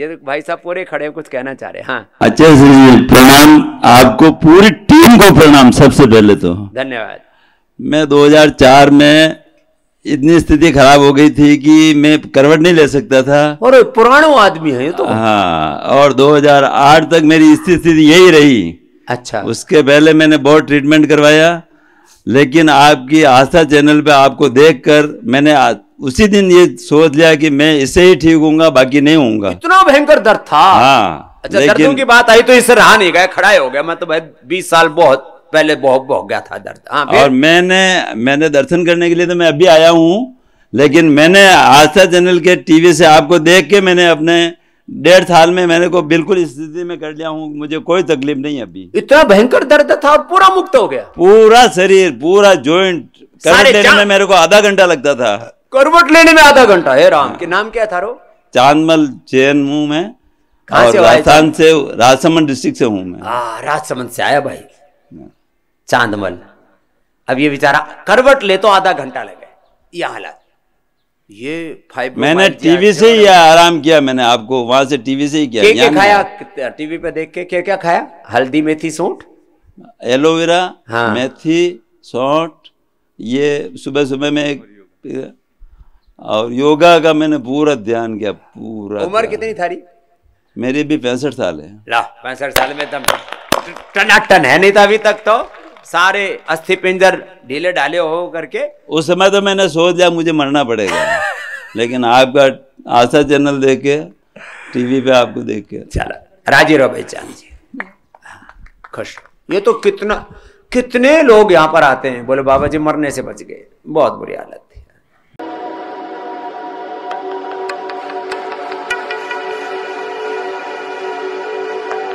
ये तो भाई साहब पूरे खड़े हैं कुछ कहना चाह रहे हैं हाँ अच्छा जी प्रणाम आपको पूरी टीम को प्रणाम सबसे पहले तो धन्यवाद मैं 2004 में इतनी स्थिति खराब हो गई थी कि मैं करवट नहीं ले सकता था और पुराना आदमी है ये तो हाँ और 2008 तक मेरी स्थिति यही रही अच्छा उसके पहले मैंने बहुत ट्रीटमेंट करवाया लेकिन आपकी आस्था चैनल पे आपको देखकर मैंने उसी दिन ये सोच लिया कि मैं इससे ही ठीक हूंगा बाकी नहीं हूँ इतना भयंकर दर्द था हाँ अच्छा दर्दों की बात आई तो इससे रहा नहीं गया खड़ा हो गया मैं तो भाई बीस साल बहुत पहले बहुत बहुत गया था दर्द हाँ और मैंने मैंने दर्शन करने के लिए तो मैं अभी आया हूँ लेकिन मैंने आस्था चैनल के टीवी से आपको देख के मैंने अपने डेढ़ साल में मैंने को बिल्कुल स्थिति में कर लिया हूँ मुझे कोई तकलीफ नहीं अभी इतना भयंकर दर्द था और पूरा मुक्त हो गया पूरा शरीर पूरा ज्वाइंट करने में मेरे को आधा घंटा लगता था करवट लेने में आधा घंटा है राम के नाम क्या था रो चांदमल जैन मुंह में राजस्थान से राजसमंद डिस्ट्रिक्ट से हूँ मैं हाँ, राजसमंद से आया भाई हाँ। चांदमल अब ये बेचारा करवट ले तो आधा घंटा लगे ये हालात ये फाइव मैंने टीवी से ही आराम किया मैंने आपको वहां से टीवी से ही किया क्या खाया टीवी पे देख के क्या क्या खाया हल्दी मेथी सौंठ एलोवेरा हाँ। मेथी सौंठ ये सुबह सुबह में एक और योगा का मैंने पूरा ध्यान किया पूरा उम्र कितनी थारी मेरी भी पैंसठ साल है ला पैंसठ साल में तब टनाटन है नहीं था तो अभी तक तो सारे अस्थि पिंजर ढीले ढाले हो करके उस समय तो मैंने सोच लिया मुझे मरना पड़ेगा लेकिन आपका आशा चैनल देख के टीवी पे आपको देख के चला राजी रहो भाई चांद हाँ, जी खुश ये तो कितना कितने लोग यहाँ पर आते हैं बोले बाबा जी मरने से बच गए बहुत बुरी हालत